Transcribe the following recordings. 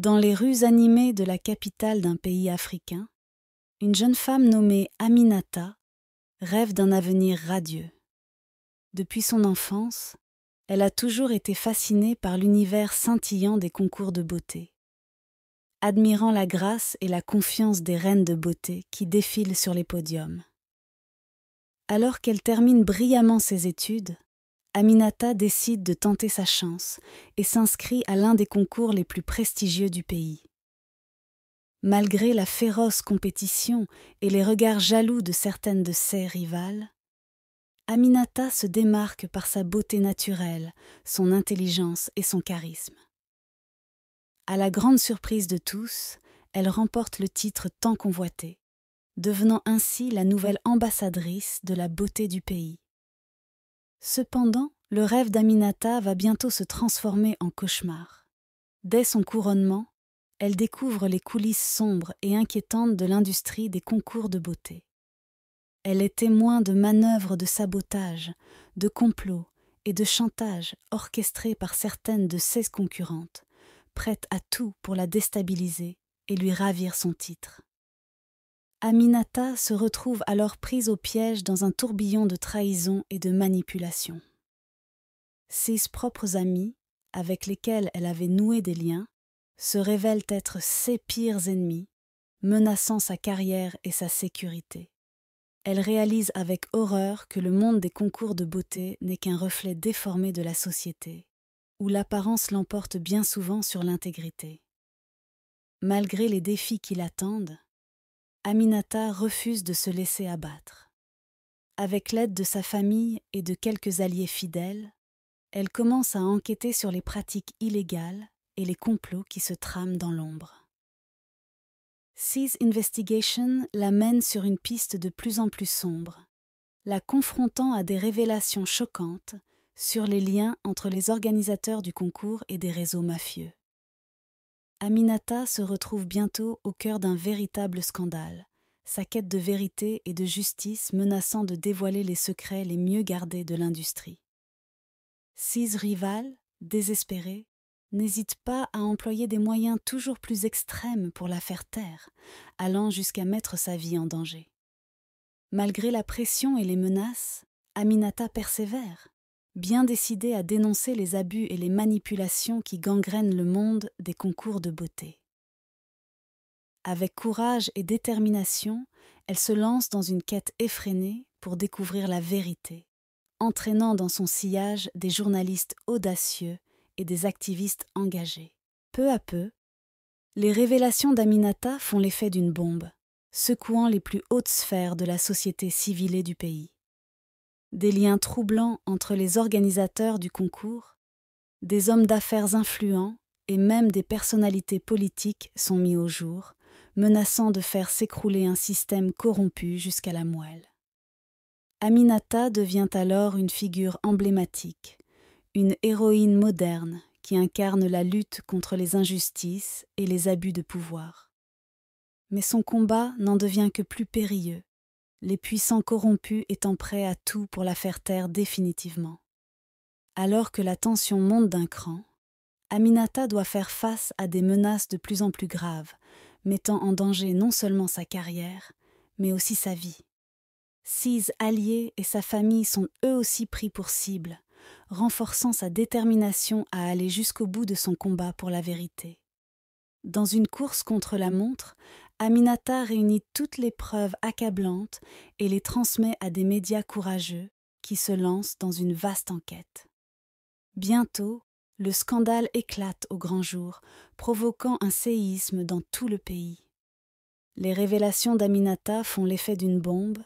Dans les rues animées de la capitale d'un pays africain, une jeune femme nommée Aminata rêve d'un avenir radieux. Depuis son enfance, elle a toujours été fascinée par l'univers scintillant des concours de beauté, admirant la grâce et la confiance des reines de beauté qui défilent sur les podiums. Alors qu'elle termine brillamment ses études, Aminata décide de tenter sa chance et s'inscrit à l'un des concours les plus prestigieux du pays. Malgré la féroce compétition et les regards jaloux de certaines de ses rivales, Aminata se démarque par sa beauté naturelle, son intelligence et son charisme. À la grande surprise de tous, elle remporte le titre tant convoité, devenant ainsi la nouvelle ambassadrice de la beauté du pays Cependant, le rêve d'Aminata va bientôt se transformer en cauchemar. Dès son couronnement, elle découvre les coulisses sombres et inquiétantes de l'industrie des concours de beauté. Elle est témoin de manœuvres de sabotage, de complots et de chantage orchestrés par certaines de ses concurrentes, prêtes à tout pour la déstabiliser et lui ravir son titre. Aminata se retrouve alors prise au piège dans un tourbillon de trahison et de manipulation. Ses propres amis, avec lesquels elle avait noué des liens, se révèlent être ses pires ennemis, menaçant sa carrière et sa sécurité. Elle réalise avec horreur que le monde des concours de beauté n'est qu'un reflet déformé de la société, où l'apparence l'emporte bien souvent sur l'intégrité. Malgré les défis qui l'attendent, Aminata refuse de se laisser abattre. Avec l'aide de sa famille et de quelques alliés fidèles, elle commence à enquêter sur les pratiques illégales et les complots qui se trament dans l'ombre. Seize Investigation la mène sur une piste de plus en plus sombre, la confrontant à des révélations choquantes sur les liens entre les organisateurs du concours et des réseaux mafieux. Aminata se retrouve bientôt au cœur d'un véritable scandale, sa quête de vérité et de justice menaçant de dévoiler les secrets les mieux gardés de l'industrie. Six rivales, désespérées, n'hésitent pas à employer des moyens toujours plus extrêmes pour la faire taire, allant jusqu'à mettre sa vie en danger. Malgré la pression et les menaces, Aminata persévère, bien décidée à dénoncer les abus et les manipulations qui gangrènent le monde des concours de beauté. Avec courage et détermination, elle se lance dans une quête effrénée pour découvrir la vérité, entraînant dans son sillage des journalistes audacieux et des activistes engagés. Peu à peu, les révélations d'Aminata font l'effet d'une bombe, secouant les plus hautes sphères de la société civilée du pays des liens troublants entre les organisateurs du concours, des hommes d'affaires influents et même des personnalités politiques sont mis au jour, menaçant de faire s'écrouler un système corrompu jusqu'à la moelle. Aminata devient alors une figure emblématique, une héroïne moderne qui incarne la lutte contre les injustices et les abus de pouvoir. Mais son combat n'en devient que plus périlleux, les puissants corrompus étant prêts à tout pour la faire taire définitivement. Alors que la tension monte d'un cran, Aminata doit faire face à des menaces de plus en plus graves, mettant en danger non seulement sa carrière, mais aussi sa vie. Six alliés et sa famille sont eux aussi pris pour cible, renforçant sa détermination à aller jusqu'au bout de son combat pour la vérité. Dans une course contre la montre, Aminata réunit toutes les preuves accablantes et les transmet à des médias courageux qui se lancent dans une vaste enquête. Bientôt, le scandale éclate au grand jour, provoquant un séisme dans tout le pays. Les révélations d'Aminata font l'effet d'une bombe,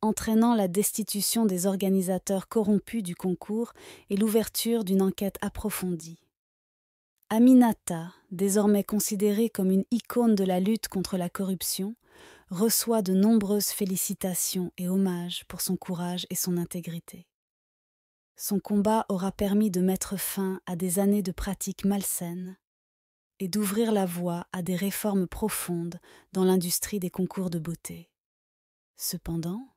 entraînant la destitution des organisateurs corrompus du concours et l'ouverture d'une enquête approfondie. Aminata, désormais considérée comme une icône de la lutte contre la corruption, reçoit de nombreuses félicitations et hommages pour son courage et son intégrité. Son combat aura permis de mettre fin à des années de pratiques malsaines et d'ouvrir la voie à des réformes profondes dans l'industrie des concours de beauté. Cependant,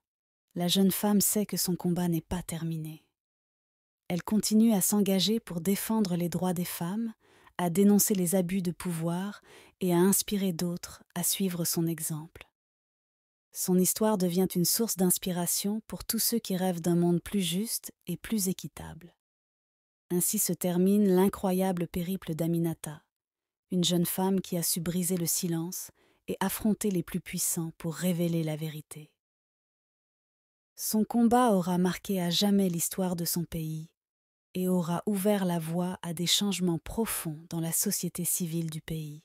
la jeune femme sait que son combat n'est pas terminé. Elle continue à s'engager pour défendre les droits des femmes à dénoncer les abus de pouvoir et à inspirer d'autres à suivre son exemple. Son histoire devient une source d'inspiration pour tous ceux qui rêvent d'un monde plus juste et plus équitable. Ainsi se termine l'incroyable périple d'Aminata, une jeune femme qui a su briser le silence et affronter les plus puissants pour révéler la vérité. Son combat aura marqué à jamais l'histoire de son pays et aura ouvert la voie à des changements profonds dans la société civile du pays.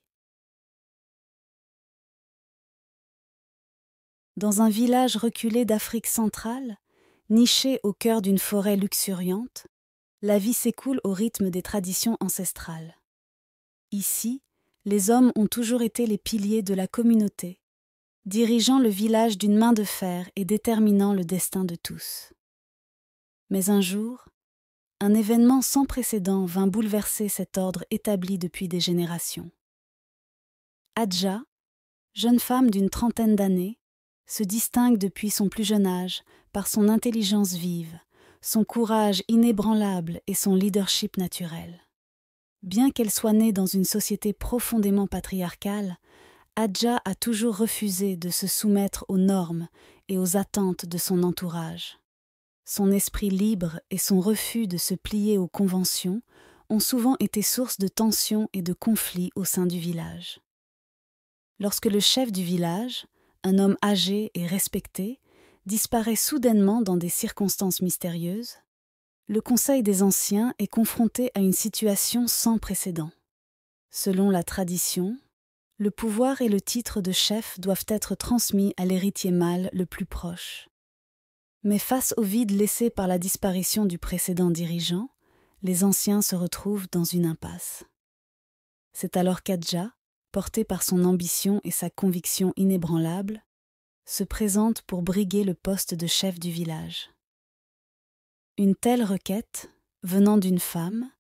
Dans un village reculé d'Afrique centrale, niché au cœur d'une forêt luxuriante, la vie s'écoule au rythme des traditions ancestrales. Ici, les hommes ont toujours été les piliers de la communauté, dirigeant le village d'une main de fer et déterminant le destin de tous. Mais un jour, un événement sans précédent vint bouleverser cet ordre établi depuis des générations. Adja, jeune femme d'une trentaine d'années, se distingue depuis son plus jeune âge par son intelligence vive, son courage inébranlable et son leadership naturel. Bien qu'elle soit née dans une société profondément patriarcale, Adja a toujours refusé de se soumettre aux normes et aux attentes de son entourage. Son esprit libre et son refus de se plier aux conventions ont souvent été source de tensions et de conflits au sein du village. Lorsque le chef du village, un homme âgé et respecté, disparaît soudainement dans des circonstances mystérieuses, le Conseil des Anciens est confronté à une situation sans précédent. Selon la tradition, le pouvoir et le titre de chef doivent être transmis à l'héritier mâle le plus proche. Mais face au vide laissé par la disparition du précédent dirigeant, les anciens se retrouvent dans une impasse. C'est alors qu'Adja, porté par son ambition et sa conviction inébranlable, se présente pour briguer le poste de chef du village. Une telle requête, venant d'une femme,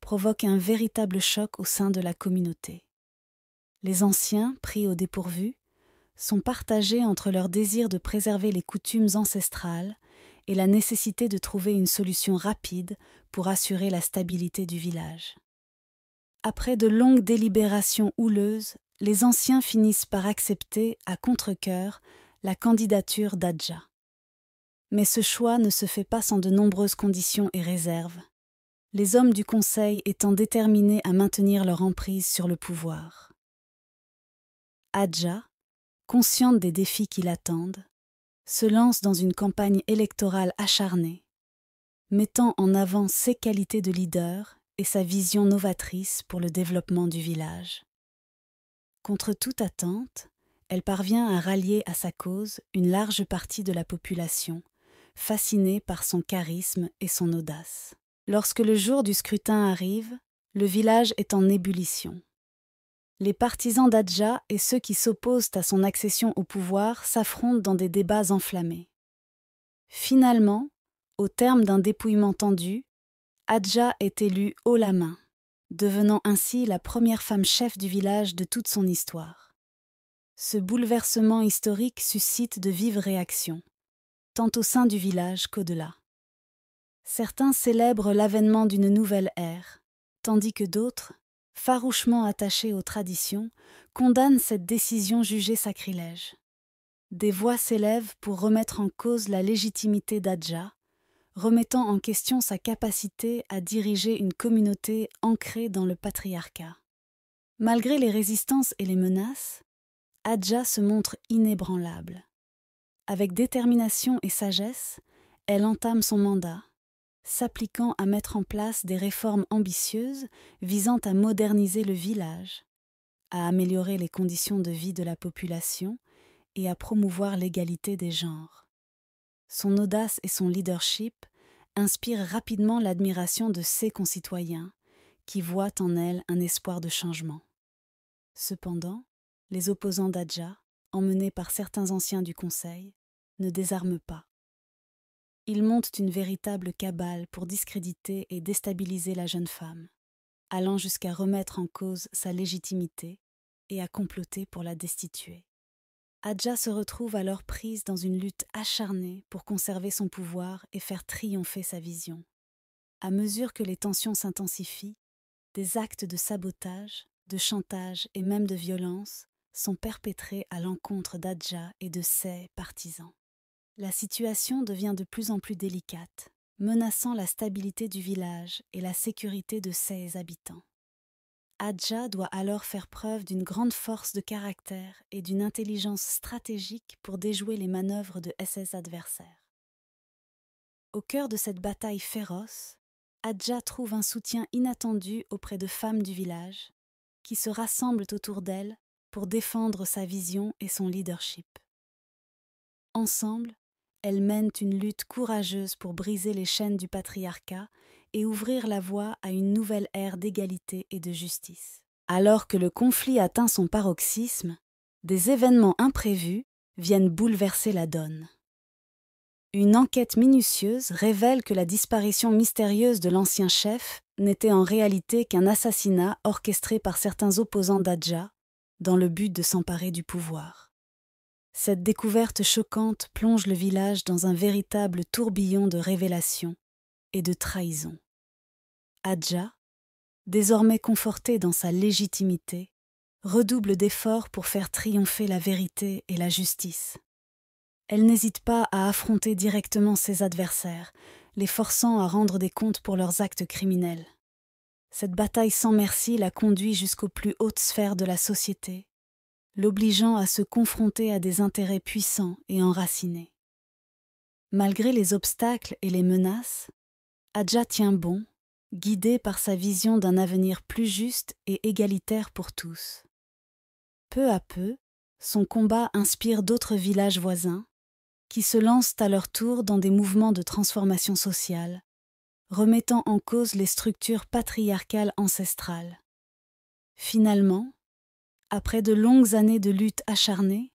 provoque un véritable choc au sein de la communauté. Les anciens, pris au dépourvu, sont partagés entre leur désir de préserver les coutumes ancestrales et la nécessité de trouver une solution rapide pour assurer la stabilité du village. Après de longues délibérations houleuses, les anciens finissent par accepter, à contre coeur la candidature d'Adja. Mais ce choix ne se fait pas sans de nombreuses conditions et réserves, les hommes du Conseil étant déterminés à maintenir leur emprise sur le pouvoir. Adja, consciente des défis qui l'attendent, se lance dans une campagne électorale acharnée, mettant en avant ses qualités de leader et sa vision novatrice pour le développement du village. Contre toute attente, elle parvient à rallier à sa cause une large partie de la population, fascinée par son charisme et son audace. Lorsque le jour du scrutin arrive, le village est en ébullition les partisans d'Adja et ceux qui s'opposent à son accession au pouvoir s'affrontent dans des débats enflammés. Finalement, au terme d'un dépouillement tendu, Adja est élue haut la main, devenant ainsi la première femme chef du village de toute son histoire. Ce bouleversement historique suscite de vives réactions, tant au sein du village qu'au-delà. Certains célèbrent l'avènement d'une nouvelle ère, tandis que d'autres, farouchement attachés aux traditions, condamne cette décision jugée sacrilège. Des voix s'élèvent pour remettre en cause la légitimité d'Adja, remettant en question sa capacité à diriger une communauté ancrée dans le patriarcat. Malgré les résistances et les menaces, Adja se montre inébranlable. Avec détermination et sagesse, elle entame son mandat, s'appliquant à mettre en place des réformes ambitieuses visant à moderniser le village, à améliorer les conditions de vie de la population et à promouvoir l'égalité des genres. Son audace et son leadership inspirent rapidement l'admiration de ses concitoyens, qui voient en elle un espoir de changement. Cependant, les opposants d'Adja, emmenés par certains anciens du Conseil, ne désarment pas. Ils montent une véritable cabale pour discréditer et déstabiliser la jeune femme, allant jusqu'à remettre en cause sa légitimité et à comploter pour la destituer. Adja se retrouve alors prise dans une lutte acharnée pour conserver son pouvoir et faire triompher sa vision. À mesure que les tensions s'intensifient, des actes de sabotage, de chantage et même de violence sont perpétrés à l'encontre d'Adja et de ses partisans. La situation devient de plus en plus délicate, menaçant la stabilité du village et la sécurité de ses habitants. Adja doit alors faire preuve d'une grande force de caractère et d'une intelligence stratégique pour déjouer les manœuvres de ses adversaires. Au cœur de cette bataille féroce, Adja trouve un soutien inattendu auprès de femmes du village, qui se rassemblent autour d'elle pour défendre sa vision et son leadership. Ensemble, elles mènent une lutte courageuse pour briser les chaînes du patriarcat et ouvrir la voie à une nouvelle ère d'égalité et de justice. Alors que le conflit atteint son paroxysme, des événements imprévus viennent bouleverser la donne. Une enquête minutieuse révèle que la disparition mystérieuse de l'ancien chef n'était en réalité qu'un assassinat orchestré par certains opposants d'Adja dans le but de s'emparer du pouvoir. Cette découverte choquante plonge le village dans un véritable tourbillon de révélations et de trahisons. Adja, désormais confortée dans sa légitimité, redouble d'efforts pour faire triompher la vérité et la justice. Elle n'hésite pas à affronter directement ses adversaires, les forçant à rendre des comptes pour leurs actes criminels. Cette bataille sans merci la conduit jusqu'aux plus hautes sphères de la société, l'obligeant à se confronter à des intérêts puissants et enracinés. Malgré les obstacles et les menaces, Adja tient bon, guidé par sa vision d'un avenir plus juste et égalitaire pour tous. Peu à peu, son combat inspire d'autres villages voisins, qui se lancent à leur tour dans des mouvements de transformation sociale, remettant en cause les structures patriarcales ancestrales. Finalement, après de longues années de lutte acharnée,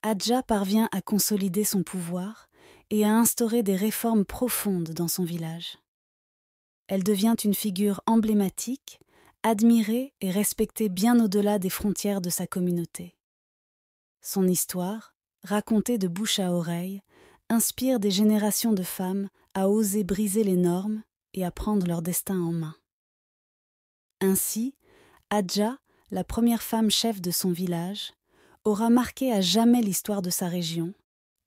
Adja parvient à consolider son pouvoir et à instaurer des réformes profondes dans son village. Elle devient une figure emblématique, admirée et respectée bien au-delà des frontières de sa communauté. Son histoire, racontée de bouche à oreille, inspire des générations de femmes à oser briser les normes et à prendre leur destin en main. Ainsi, Adja la première femme chef de son village, aura marqué à jamais l'histoire de sa région,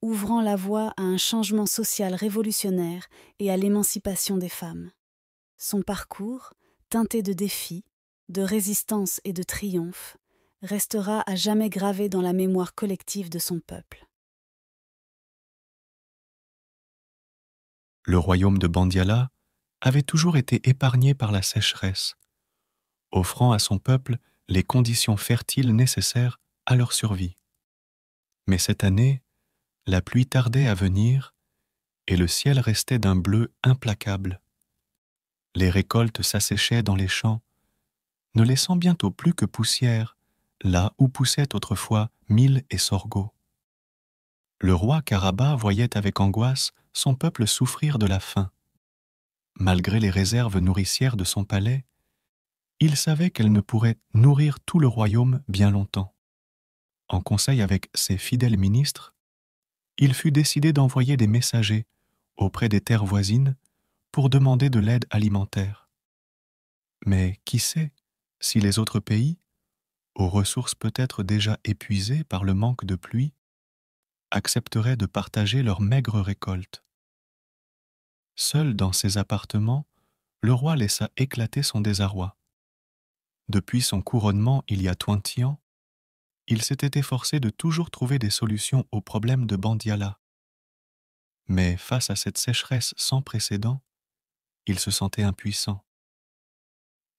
ouvrant la voie à un changement social révolutionnaire et à l'émancipation des femmes. Son parcours, teinté de défis, de résistance et de triomphe, restera à jamais gravé dans la mémoire collective de son peuple. Le royaume de Bandiala avait toujours été épargné par la sécheresse, offrant à son peuple les conditions fertiles nécessaires à leur survie. Mais cette année, la pluie tardait à venir et le ciel restait d'un bleu implacable. Les récoltes s'asséchaient dans les champs, ne laissant bientôt plus que poussière, là où poussaient autrefois mille et sorgho. Le roi Caraba voyait avec angoisse son peuple souffrir de la faim. Malgré les réserves nourricières de son palais, il savait qu'elle ne pourrait nourrir tout le royaume bien longtemps. En conseil avec ses fidèles ministres, il fut décidé d'envoyer des messagers auprès des terres voisines pour demander de l'aide alimentaire. Mais qui sait si les autres pays, aux ressources peut-être déjà épuisées par le manque de pluie, accepteraient de partager leur maigre récolte. Seul dans ses appartements, le roi laissa éclater son désarroi. Depuis son couronnement il y a 20 ans, il s'était efforcé de toujours trouver des solutions aux problèmes de Bandiala. Mais face à cette sécheresse sans précédent, il se sentait impuissant.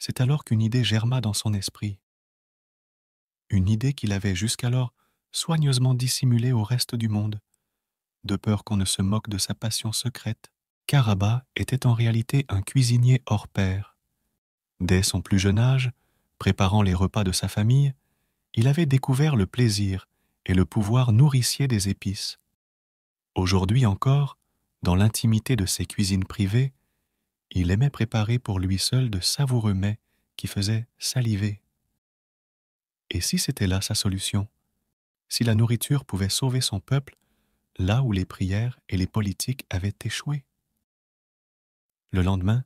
C'est alors qu'une idée germa dans son esprit. Une idée qu'il avait jusqu'alors soigneusement dissimulée au reste du monde, de peur qu'on ne se moque de sa passion secrète. Caraba était en réalité un cuisinier hors pair. Dès son plus jeune âge, préparant les repas de sa famille, il avait découvert le plaisir et le pouvoir nourricier des épices. Aujourd'hui encore, dans l'intimité de ses cuisines privées, il aimait préparer pour lui seul de savoureux mets qui faisaient saliver. Et si c'était là sa solution Si la nourriture pouvait sauver son peuple là où les prières et les politiques avaient échoué Le lendemain,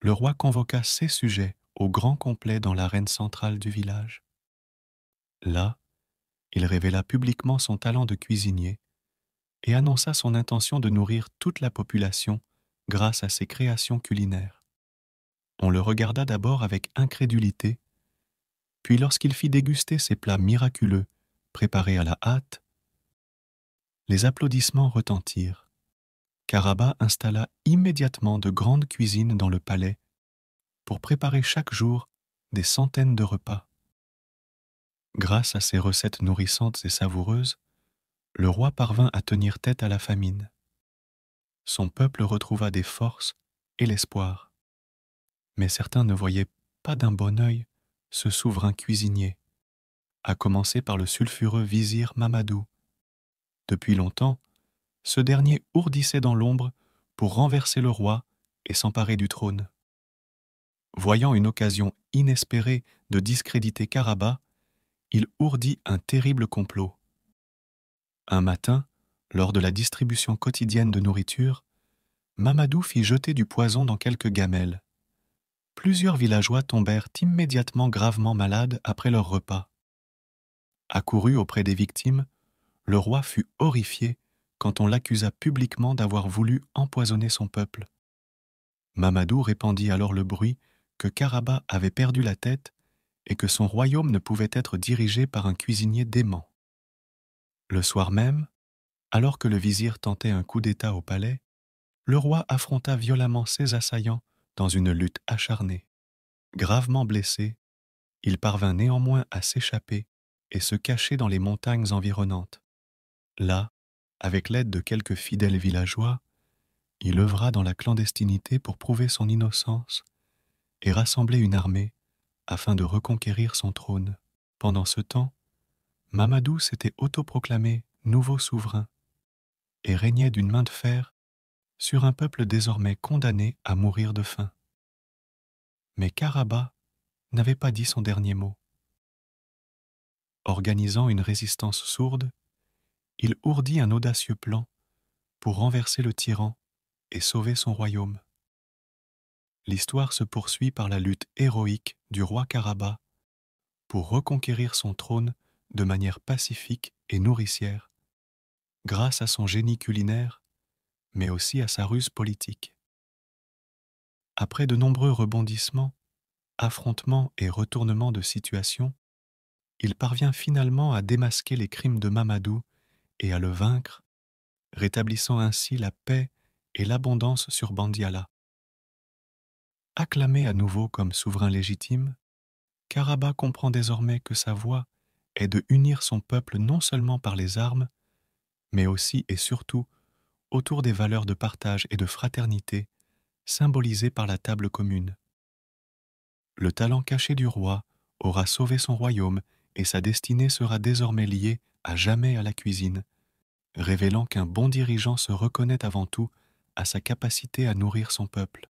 le roi convoqua ses sujets au grand complet dans l'arène centrale du village. Là, il révéla publiquement son talent de cuisinier et annonça son intention de nourrir toute la population grâce à ses créations culinaires. On le regarda d'abord avec incrédulité, puis lorsqu'il fit déguster ses plats miraculeux préparés à la hâte, les applaudissements retentirent. Karaba installa immédiatement de grandes cuisines dans le palais pour préparer chaque jour des centaines de repas. Grâce à ces recettes nourrissantes et savoureuses, le roi parvint à tenir tête à la famine. Son peuple retrouva des forces et l'espoir. Mais certains ne voyaient pas d'un bon œil ce souverain cuisinier, à commencer par le sulfureux vizir Mamadou. Depuis longtemps, ce dernier ourdissait dans l'ombre pour renverser le roi et s'emparer du trône. Voyant une occasion inespérée de discréditer Carabas, il ourdit un terrible complot. Un matin, lors de la distribution quotidienne de nourriture, Mamadou fit jeter du poison dans quelques gamelles. Plusieurs villageois tombèrent immédiatement gravement malades après leur repas. Accouru auprès des victimes, le roi fut horrifié quand on l'accusa publiquement d'avoir voulu empoisonner son peuple. Mamadou répandit alors le bruit que Caraba avait perdu la tête et que son royaume ne pouvait être dirigé par un cuisinier dément. Le soir même, alors que le vizir tentait un coup d'État au palais, le roi affronta violemment ses assaillants dans une lutte acharnée. Gravement blessé, il parvint néanmoins à s'échapper et se cacher dans les montagnes environnantes. Là, avec l'aide de quelques fidèles villageois, il œuvra dans la clandestinité pour prouver son innocence et rassembler une armée afin de reconquérir son trône. Pendant ce temps, Mamadou s'était autoproclamé nouveau souverain et régnait d'une main de fer sur un peuple désormais condamné à mourir de faim. Mais Karaba n'avait pas dit son dernier mot. Organisant une résistance sourde, il ourdit un audacieux plan pour renverser le tyran et sauver son royaume l'histoire se poursuit par la lutte héroïque du roi Karaba pour reconquérir son trône de manière pacifique et nourricière, grâce à son génie culinaire, mais aussi à sa ruse politique. Après de nombreux rebondissements, affrontements et retournements de situation, il parvient finalement à démasquer les crimes de Mamadou et à le vaincre, rétablissant ainsi la paix et l'abondance sur Bandiala. Acclamé à nouveau comme souverain légitime, Karaba comprend désormais que sa voie est de unir son peuple non seulement par les armes, mais aussi et surtout autour des valeurs de partage et de fraternité symbolisées par la table commune. Le talent caché du roi aura sauvé son royaume et sa destinée sera désormais liée à jamais à la cuisine, révélant qu'un bon dirigeant se reconnaît avant tout à sa capacité à nourrir son peuple.